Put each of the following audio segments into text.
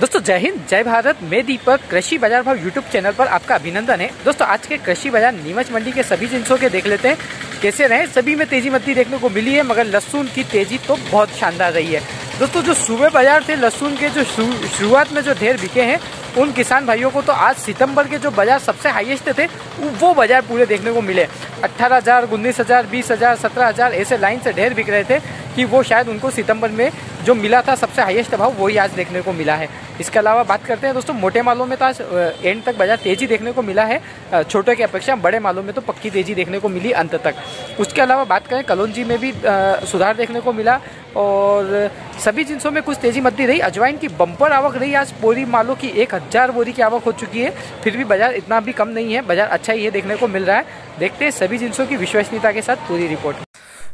दोस्तों जय हिंद जय भारत मैं दीपक कृषि बाजार भाव यूट्यूब चैनल पर आपका अभिनंदन है दोस्तों आज के कृषि बाजार नीमच मंडी के सभी जिनसों के देख लेते हैं कैसे रहे सभी में तेजी मती देखने को मिली है मगर लहसुन की तेजी तो बहुत शानदार रही है दोस्तों जो सुबह बाजार थे लहसुन के जो शुरुआत में जो ढेर बिके हैं उन किसान भाइयों को तो आज सितंबर के जो बाजार सबसे हाईएस्ट थे वो बाजार पूरे देखने को मिले अट्ठारह हज़ार उन्नीस हज़ार बीस हज़ार सत्रह हज़ार ऐसे लाइन से ढेर बिक रहे थे कि वो शायद उनको सितंबर में जो मिला था सबसे हाईएस्ट भाव वही आज देखने को मिला है इसके अलावा बात करते हैं दोस्तों मोटे मालों में तो आज एंड तक बाजार तेज़ी देखने को मिला है छोटे की अपेक्षा बड़े मालों में तो पक्की तेज़ी देखने को मिली अंत तक उसके अलावा बात करें कलोनजी में भी सुधार देखने को मिला और सभी जिनसों में कुछ तेज़ी मध्य रही अजवाइन की बम्पर आवक रही आज बोरी मालों की एक हज़ार बोरी की आवक हो चुकी है फिर भी बाज़ार इतना भी कम नहीं है बाज़ार अच्छा ही है देखने को मिल रहा है देखते हैं सभी जिनसों की विश्वसनीयता के साथ पूरी रिपोर्ट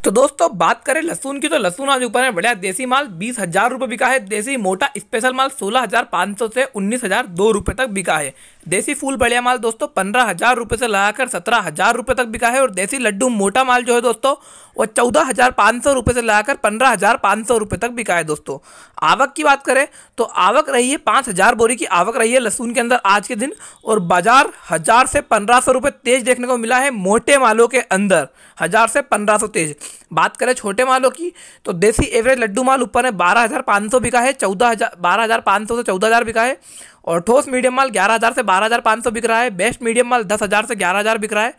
तो दोस्तों बात करें लहसुन की तो लहसुन आज ऊपर है बढ़िया देसी माल बीस हजार रुपए बिका है देसी मोटा स्पेशल माल सोलह हजार पाँच सौ से उन्नीस हजार दो रुपए तक बिका है देसी फूल बढ़िया माल दोस्तों पंद्रह हज़ार रुपये से लगाकर सत्रह हज़ार रुपये तक बिका है और देसी लड्डू मोटा माल जो है दोस्तों वो चौदह हज़ार पाँच सौ रुपये से लगाकर पंद्रह हज़ार पाँच सौ रुपये तक बिका है दोस्तों आवक की बात करें तो आवक रही है पाँच हज़ार बोरी की आवक रही है लहसुन के अंदर आज के दिन और बाजार हज़ार से पंद्रह सौ रुपये तेज देखने को मिला है मोटे मालों के अंदर हज़ार से पंद्रह सौ तेज बात करें छोटे मालों की तो देसी एवरेज लड्डू माल ऊपर है बारह हज़ार पाँच सौ बिका है चौदह हज़ार बारह हज़ार पाँच सौ से चौदह हज़ार बिका है और ठोस मीडियम माल ग्यारह हज़ार से बारह हज़ार पाँच सौ बिक रहा है बेस्ट मीडियम माल दस हज़ार से ग्यारह हज़ार बिक रहा है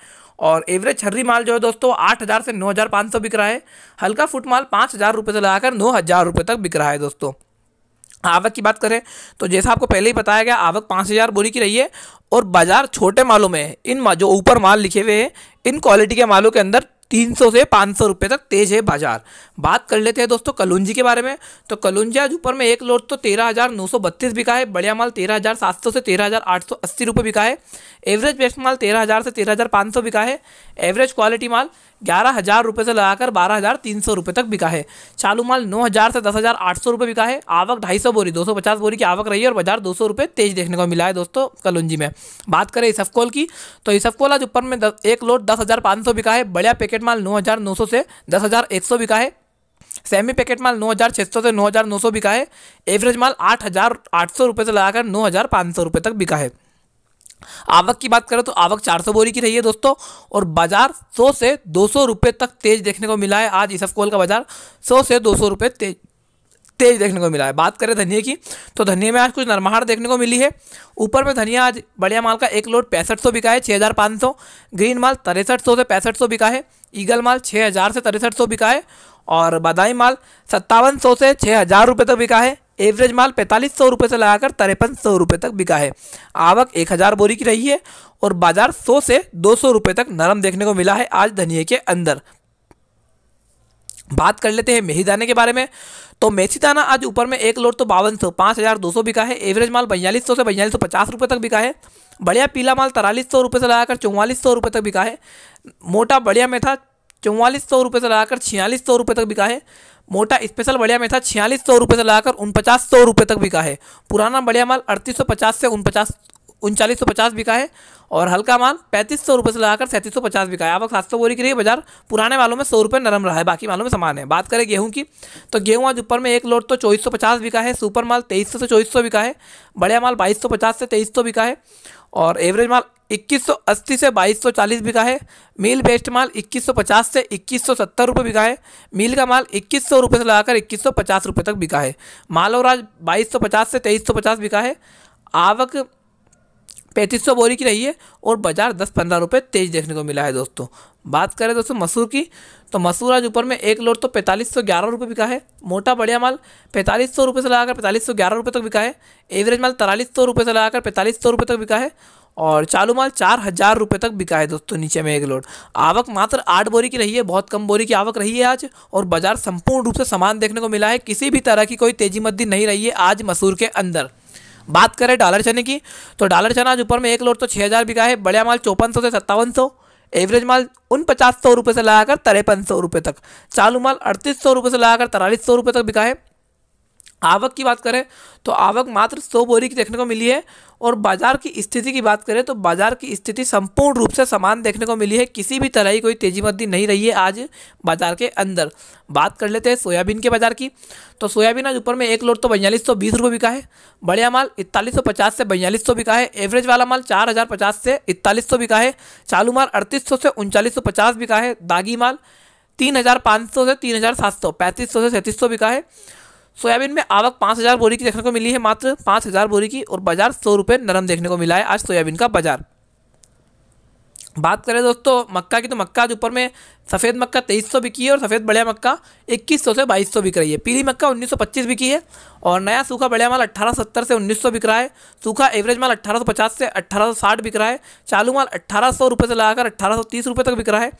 और एवरेज छर्री माल जो है दोस्तों आठ हज़ार से नौ हज़ार पाँच सौ बिक रहा है हल्का फुट माल पाँच हज़ार रुपये से लगाकर नौ हज़ार रुपये तक बिक रहा है दोस्तों आवक की बात करें तो जैसा आपको पहले ही बताया गया आवक पाँच हज़ार बोरी की रही है और बाज़ार छोटे मालों में इन जो ऊपर माल लिखे हुए हैं इन क्वालिटी के मालों के अंदर 300 से 500 रुपए तक तेज है बाजार बात कर लेते हैं दोस्तों कलुंजी के बारे में तो कलुंजी आज ऊपर में एक लोट तो तेरह हज़ार नौ सौ बत्तीस बिका है बढ़िया माल तेरह हज़ार सात सौ से तेरह हज़ार आठ सौ अस्सी रुपये बिका है एवरेज बेस्ट माल तेरह हज़ार से तेरह हज़ार पाँच सौ बिका है एवरेज क्वालिटी माल ग्यारह हज़ार रुपये से लगाकर बारह हज़ार तीन सौ रुपये तक बिका है चालू माल नौ हज़ार से दस हज़ार आठ सौ रुपये बिका है आवक ढाई सौ बोरी दो सौ पचास बोरी की आवक रही है और बाजार दो सौ रुपये तेज देखने को मिला है दोस्तों कलुंजी में बात करें इसफकोल की तो इसफकोल आज ऊपर में एक लोड दस हज़ार पाँच सौ बिका है बढ़िया पैकेट माल नौ हज़ार नौ सौ से दस हज़ार एक सौ बिका है सेमी पैकेट माल नौ हज़ार छः सौ से नौ हज़ार नौ सौ बिका है एवरेज माल आठ हज़ार आठ सौ रुपये से लगाकर नौ हज़ार पाँच सौ रुपये तक बिका है आवक की बात करें तो आवक 400 बोरी की रही है दोस्तों और बाजार 100 से 200 रुपए तक तेज देखने को मिला है आज कोल का बाजार 100 से 200 रुपए तेज तेज देखने को मिला है बात करें धनिया की तो धनिया में आज कुछ नरमाहट देखने को मिली है ऊपर में धनिया आज बढ़िया माल का एक लोड पैंसठ सौ बिका है छः हज़ार पाँच सौ ग्रीन माल तिरसठ सौ से पैंसठ सौ बिका है ईगल माल छः हज़ार से तिरसठ सौ बिका है और बादाई माल सत्तावन सौ से छः हज़ार रुपये तक बिका है एवरेज माल पैंतालीस सौ रुपये से लगाकर तिरपन सौ रुपये तक बिका है आवक एक हज़ार बोरी की रही है और बाजार सौ से दो सौ रुपये तक नरम देखने को मिला है आज धनिए के अंदर बात कर लेते हैं मेथी दाने के बारे में तो मेथी दाना आज ऊपर में एक लोड तो बावन सौ पाँच हज़ार दो सौ बिका है एवरेज माल बयालीस सौ से बयालीस सौ पचास रुपये तक बिका है बढ़िया पीला माल तरालीस सौ रुपये से लगाकर चौवालीस सौ रुपये तक बिका है मोटा बढ़िया मेथा चौवालीस सौ रुपये से लगाकर छियालीस सौ रुपये तक बिका है मोटा स्पेशल बढ़िया मेथा छियालीस सौ रुपये से लगाकर उनपचास सौ रुपये तक बिका है पुराना बढ़िया माल अड़तीस सौ पचास से उनपचास उनचालीस सौ पचास बिका है और हल्का माल पैंतीस सौ रुपये से लगाकर सैंतीस सौ पचास बिका है आवक सात सौ बोरी के लिए बाजार पुराने वालों में सौ रुपये नरम रहा है बाकी मालों में समान है बात करें गेहूं की तो गेहूं आज ऊपर में एक लोट तो चौबीस सौ पचास बिका है सुपर माल तेईस सौ से चौबीस सौ बिका है बढ़िया माल बाईस सौ पचास से तेईस सौ बिका है और एवरेज माल इक्कीस सौ अस्सी से बाईस सौ चालीस बिका है मिल बेस्ट माल इक्कीस सौ पचास से इक्कीस सौ सत्तर रुपये बिका है मिल का माल इक्कीस सौ रुपये से लगाकर इक्कीस सौ पचास रुपये तक बिका है माल और आज बाईस सौ पचास से तेईस सौ पचास बिका है आवक पैंतीस सौ बोरी की रही है और बाजार दस पंद्रह रुपये तेज देखने को मिला है दोस्तों बात करें दोस्तों मसूर की तो मसूर आज ऊपर में एक लोट तो पैंतालीस सौ ग्यारह रुपये बिका है मोटा बढ़िया माल पैंतालीस सौ रुपये से लगाकर पैंतालीस सौ ग्यारह रुपये तक बिका है एवरेज माल तरालीस सौ रुपये से लगाकर पैंतालीस सौ रुपये तक बिका है और चालू माल चार हज़ार रुपये तक बिका है दोस्तों नीचे में एक लोड आवक मात्र आठ बोरी की रही है बहुत कम बोरी की आवक रही है आज और बाजार संपूर्ण रूप से सामान देखने को मिला है किसी भी तरह की कोई तेजी मद्दी नहीं रही है आज मसूर के अंदर बात करें डॉलर चने की तो डॉलर चना आज ऊपर में एक लोट तो छः हज़ार बिका है बढ़िया माल चौपन सौ से सत्तावन सौ एवरेज माल उन पचास सौ रुपये से लगाकर तिरपन सौ रुपये तक चालू माल अड़तीस सौ रुपये से लगाकर तिरालीस सौ रुपये तक बिका है आवक की बात करें तो आवक मात्र सौ बोरी की देखने को मिली है और बाजार की स्थिति की बात करें तो बाजार की स्थिति संपूर्ण रूप से समान देखने को मिली है किसी भी तरह की कोई तेजी मद्दी नहीं रही है आज बाजार के अंदर बात कर लेते हैं सोयाबीन के बाजार की तो सोयाबीन आज ऊपर में एक लोट तो बयालीस सौ बीस रुपये बिका है बढ़िया माल इकतालीस सौ पचास से बयालीस सौ बिका है एवरेज वाला माल चार हज़ार पचास से इकतालीस सौ बिका है चालू माल अड़तीस सौ से उनचालीस सौ पचास बिका है दागी माल तीन हज़ार पाँच सौ से तीन हज़ार सात सौ पैंतीस सौ से सैंतीस सौ बिका है सोयाबीन में आवक पाँच हज़ार बोरी की देखने को मिली है मात्र पाँच हज़ार बोरी की और बाजार सौ रुपये नरम देखने को मिला है आज सोयाबीन का बाजार बात करें दोस्तों मक्का की तो मक्का आज ऊपर में सफ़ेद मक्का तेईस सौ बिकी है और सफ़ेद बढ़िया मक्का इक्कीस सौ से बाईस सौ बिक रही है पीली मक्का उन्नीस सौ पच्चीस बिकी है और नया सूखा बढ़िया माल अट्ठारह सत्तर से उन्नीस सौ बिक रहा है सूखा एवरेज माल अट्ठारह सौ पचास से अट्ठारह सौ साठ बिक रहा है चालू माल अट्ठारह सौ रुपये से लगाकर अट्ठारह सौ तीस रुपये तक बिक रहा है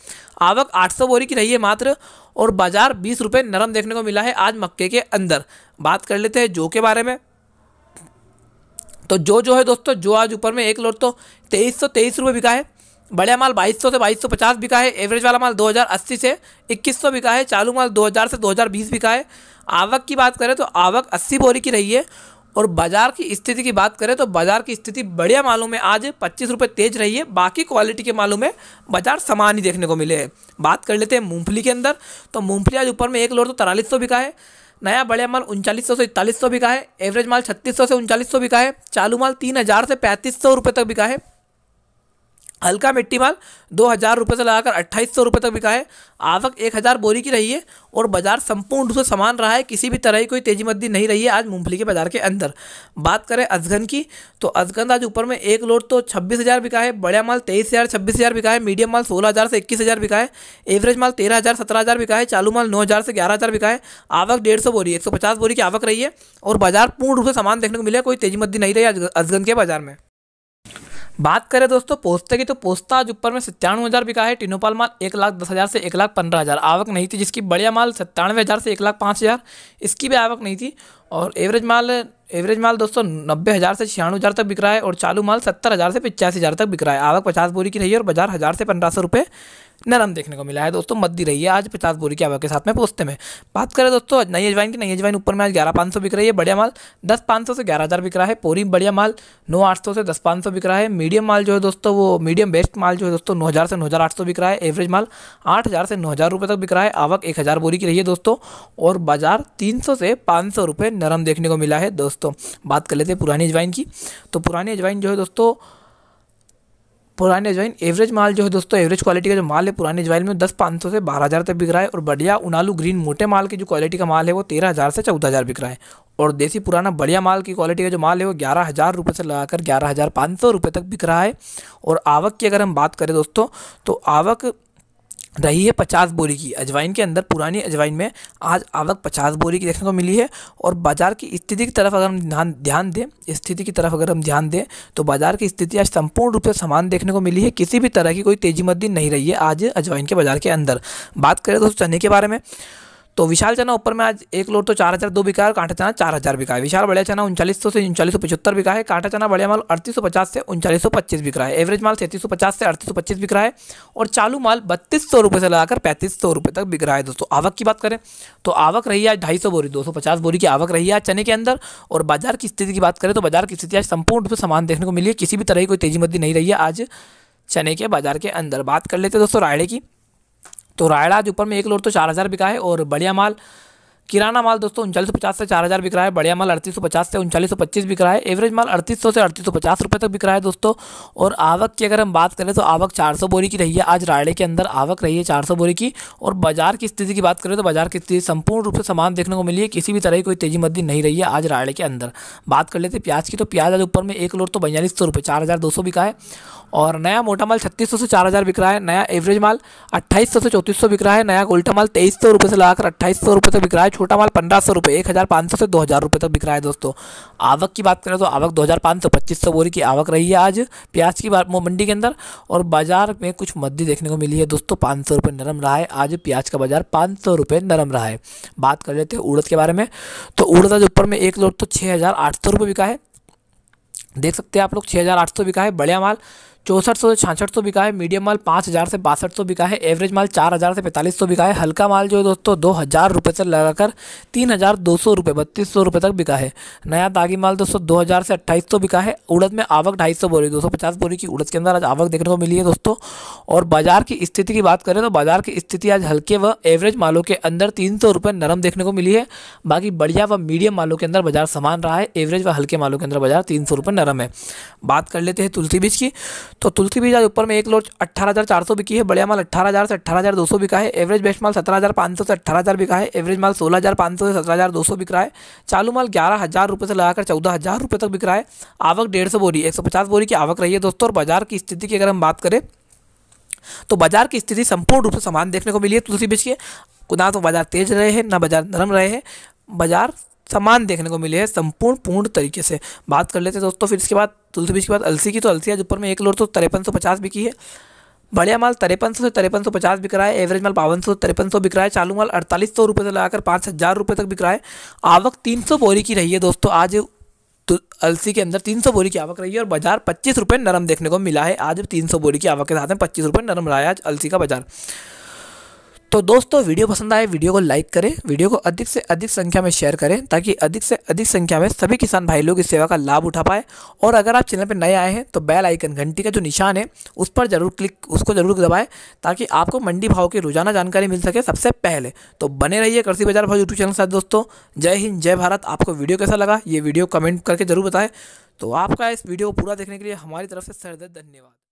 आवक आठ सौ बोरी की रही है मात्र और बाजार बीस रुपये नरम देखने को मिला है आज मक्के के अंदर बात कर लेते हैं जो के बारे में तो जो जो है दोस्तों जो आज ऊपर में एक लोट तो तेईस सौ तेईस रुपये बिका है बढ़िया माल 2200 से 2250 बिका है एवरेज वाला माल 2080 से 2100 बिका है चालू माल 2000 से 2020 बिका है आवक की बात करें तो आवक 80 बोरी की रही है और बाज़ार की स्थिति की बात करें तो बाज़ार की स्थिति बढ़िया मालों में आज पच्चीस रुपये तेज रही है बाकी क्वालिटी के मालों में बाज़ार समान ही देखने को मिले हैं बात कर लेते हैं मूँगफली के अंदर तो मूँगफली आज ऊपर में एक लोड तो तरालीस सौ बिका है नया बढ़िया माल उनचालीस सौ से इकतालीस सौ बिका है एवरेज माल छत्तीस सौ से उनचालीस सौ बिका है चालू माल तीन हज़ार से पैंतीस सौ रुपये तक बिका है हल्का मिट्टी माल दो हज़ार रुपये से लगाकर अट्ठाईस सौ रुपये तक बिका है आवक एक हज़ार बोरी की रही है और बाजार संपूर्ण रूप से समान रहा है किसी भी तरह की कोई तेजी मद्दी नहीं रही है आज मूंगफली के बाजार के अंदर बात करें अजगन की तो अजगन आज ऊपर में एक लोड तो छब्बीस हज़ार बिका है बड़ा माल तेईस हज़ार छब्बीस हज़ार बिका है मीडियम माल सोलह हज़ार से इक्कीस हज़ार बिका है एवरेज माल तेरह हज़ार सत्रह हज़ार बिका है चालू माल नौ हज़ार से ग्यारह हज़ार बिका है आवक डेढ़ सौ बोरी एक सौ पचास बोरी की आवक रही है और बाजार पूर्ण रूप से सामान देखने को मिले कोई तेजी मद्दी नहीं रही अजगन के बाजार में बात करें दोस्तों पोस्ते की तो पोस्ता आज ऊपर में सत्तानवे हज़ार बिका है टिनोपाल माल एक लाख दस हज़ार से एक लाख पंद्रह हज़ार आवक नहीं थी जिसकी बढ़िया माल सत्तानवे हज़ार से एक लाख पाँच हज़ार इसकी भी आवक नहीं थी और एवरेज माल एवरेज माल दोस्तों नब्बे हज़ार से छियानवे हज़ार तक बिक रहा है और चालू माल सत्तर हज़ार से पचासी हज़ार तक बिक रहा है आवक पचास बोरी की रही है और बाजार हज़ार से पंद्रह सौ रुपये नरम देखने को मिला है दोस्तों मद्दी रही है आज पचास बोरी की आवक के साथ में पोस्ते में बात करें दोस्तों नई अजवाइन की नई अजवाइन ऊपर में आज ग्यारह पाँच सौ बिक रही है बढ़िया माल दस पाँच सौ से ग्यारह हज़ार बिक रहा है पूरी बढ़िया माल नौ आठ सौ से दस पाँच सौ बिक रहा है मीडियम माल जो है दोस्तों वो मीडियम बेस्ट माल जो है दोस्तों नौ हज़ार से नौ हज़ार आठ सौ बिक रहा है एवरेज माल आठ हज़ार से नौ हज़ार रुपये तक बिक रहा है आवक एक हज़ार बोरी की रही है दोस्तों और बाजार तीन सौ से पाँच सौ रुपये नरम देखने को मिला है दोस्तों बात कर लेते हैं पुरानी अजवाइन की तो पुरानी अजवाइन जो है दोस्तों पुराने अजवाइन एवरेज माल जो है दोस्तों एवरेज क्वालिटी का जो माल है पुराने अजवाइन में दस पाँच सौ से बारह हज़ार तक बिक रहा है और बढ़िया उनालू ग्रीन मोटे माल की जो क्वालिटी का माल है वो तेरह हज़ार से चौदह हज़ार बिक रहा है और देसी पुराना बढ़िया माल की क्वालिटी का जो माल है वो ग्यारह हज़ार रुपये से लगाकर ग्यारह हज़ार पाँच सौ रुपये तक बिक रहा है और आवक की अगर हम बात करें दोस्तों तो आवक रही है पचास बोरी की अजवाइन के अंदर पुरानी अजवाइन में आज आवक पचास बोरी की देखने को मिली है और बाजार की स्थिति की तरफ अगर हम ध्यान ध्यान दें स्थिति की तरफ अगर हम ध्यान दें तो बाजार की स्थिति आज संपूर्ण रूप से समान देखने को मिली है किसी भी तरह की कोई तेजी मद्दी नहीं रही है आज अजवाइन के बाजार के अंदर बात करें दोस्तों चने के बारे में तो विशाल चना ऊपर में आज एक लोट तो चार हज़ार दो बिका है कांटा चना चार हज़ार बिका है विशाल बढ़िया चना उनचालीस सौ से उनचालीस सौ पचहत्तर बिका है कांटा चना बढ़िया माल अड़तीस सौ पचास से उनचालीस सौ पच्चीस बिक रहा है एवरेज माल सैंतीस सौ पचास से अड़तीस सौ पच्चीस बिक रहा है और चालू माल बत्तीस सौ रुपये से लगाकर पैंतीस सौ रुपये तक बिक रहा है दोस्तों आवक की बात करें तो आवक रही आज ढाई सौ बोरी दो सौ पचास बोरी की आवक रही है आज चने के अंदर और बाजार की स्थिति की बात करें तो बाजार की स्थिति आज संपूर्ण रूप से समान देखने को मिली है किसी भी तरह की कोई तेजी मद्दी नहीं रही है आज चने के बाजार के अंदर बात कर लेते हैं दोस्तों रायड़े की तो रायराज ऊपर में एक लोट तो चार हज़ार बिका है और बढ़िया माल किराना माल दोस्तों उनचालीस सौ पचास से चार हज़ार बिक रहा है बढ़िया माल अड़तीस सौ पचास से उनचालीस सौ पच्चीस बिक रहा है एवरेज माल अड़तीस सौ से अड़तीस सौ पचास रुपये तक बिक रहा है दोस्तों और आवक की अगर हम बात करें तो आवक चार सौ बोरी की रही है आज रायड़े के अंदर आवक रही है चार सौ बोरी की और बाजार की स्थिति की बात करें तो बाजार की स्थिति संपूर्ण रूप से समान देखने को मिली है किसी भी तरह की कोई तेजी मद्दी नहीं रही है आज रायड़े के अंदर बात कर लेते प्याज की तो प्याज आज ऊपर में एक लोट तो बयालीस सौ रुपये चार हज़ार दो सौ बिका है और नया मोटा माल छत्तीस से चार हज़ार बिक रहा है नया एवरेज माल अट्ठाईस से चौंतीस बिक रहा है नया गोल्टा माल तेईस सौ रुपये से लगाकर अट्ठाईस सौ रुपये तक बिक रहा है छोटा माल पंद्रह सौ रुपये एक हज़ार पाँच सौ से दो हज़ार रुपये तक बिक रहा है दोस्तों आवक की बात करें तो आवक दो हज़ार पाँच सौ पच्चीस सौ बोरी की आवक रही है आज प्याज की मंडी के अंदर और बाजार में कुछ मद्दी देखने को मिली है दोस्तों पाँच सौ रुपये नरम रहा है आज प्याज का बाजार पाँच सौ रुपये नरम रहा है बात कर लेते हैं उड़द के बारे में तो उड़द आज ऊपर में एक लोट तो छः हज़ार आठ सौ रुपये बिका है देख सकते हैं आप लोग 6800 बिका है बढ़िया माल चौसठ सौ से छाछठ सौ बिका है मीडियम माल पाँच हज़ार से बासठ सौ बिका है एवरेज माल चार हज़ार से पैंतालीस सौ बिका है हल्का माल जो है दोस्तों दो हज़ार रुपये से लगाकर तीन हज़ार दो सौ रुपये बत्तीस सौ रुपये तक बिका है नया दागी माल दोस्तों दो हज़ार से अट्ठाईस सौ बिका है उड़द में आवक ढाई सौ बोरी दो सौ पचास बोरी की उड़द के अंदर आज आवक देखने को मिली है दोस्तों और बाजार की स्थिति की बात करें तो बाजार की स्थिति आज हल्के व एवरेज मालों के अंदर तीन सौ रुपये नरम देखने को मिली है बाकी बढ़िया व मीडियम मालों के अंदर बाजार समान रहा है एवरेज व हल्के मालों के अंदर बाजार तीन सौ रुपये नरम है बात कर लेते हैं तुलसी बीज की तो तुलसी बीज आज ऊपर में एक लोट अट्ठारह हज़ार चार सौ बिकी है बढ़िया माल अट्ठारह हज़ार से अट्ठारह हज़ार दो सौ बिका है एवरेज बेस्ट माल सत्रह हज़ार पाँच सौ से अठारह हज़ार बिका है एवरेज माल सोलह हज़ार पाँच सौ से सत्रह हज़ार दो सौ बिक रहा है चालू माल ग्यारह हज़ार रुपये से लगाकर चौदह हज़ार रुपये तक बिक रहा है आवक डेढ़ सौ बोरी एक सौ पचास बोरी की आवक रही है दोस्तों और बाजार की स्थिति की अगर हम बात करें तो बाजार की स्थिति संपूर्ण रूप से समान देखने को मिली है तुलसी बीज के ना तो बाजार तेज रहे हैं ना बाजार नरम रहे हैं बाजार समान देखने को मिले हैं संपूर्ण पूर्ण तरीके से बात कर लेते हैं दोस्तों फिर इसके बाद तुलसी बीज के बाद अलसी की तो अलसी आज ऊपर में एक लोड तो तिरपन सौ पचास बिकी है बढ़िया माल तिरपन सौ से तिरपन सौ पचास बिक रहा है एवरेज माल बावन सौ तिरपन सौ बिक रहा है चालू माल अड़तालीस सौ रुपये से लगाकर पाँच हज़ार रुपये तक बिक रहा है आवक तीन सौ बोरी की रही है दोस्तों आज तो अलसी के अंदर तीन सौ बोरी की आवक रही है और बाजार पच्चीस रुपये नरम देखने को मिला है आज तीन सौ बोरी की आवक के साथ में पच्चीस रुपये नरम रहा है आज अलसी का बाजार तो दोस्तों वीडियो पसंद आए वीडियो को लाइक करें वीडियो को अधिक से अधिक संख्या में शेयर करें ताकि अधिक से अधिक संख्या में सभी किसान भाई लोग इस सेवा का लाभ उठा पाए और अगर आप चैनल पर नए आए हैं तो बेल आइकन घंटी का जो निशान है उस पर जरूर क्लिक उसको जरूर दबाएं ताकि आपको मंडी भाव की रोजाना जानकारी मिल सके सबसे पहले तो बने रहिए कृषि बाजार भाव यूट्यूब चैनल साथ दोस्तों जय हिंद जय भारत आपको वीडियो कैसा लगा ये वीडियो कमेंट करके जरूर बताएं तो आपका इस वीडियो को पूरा देखने के लिए हमारी तरफ से सरदर्द धन्यवाद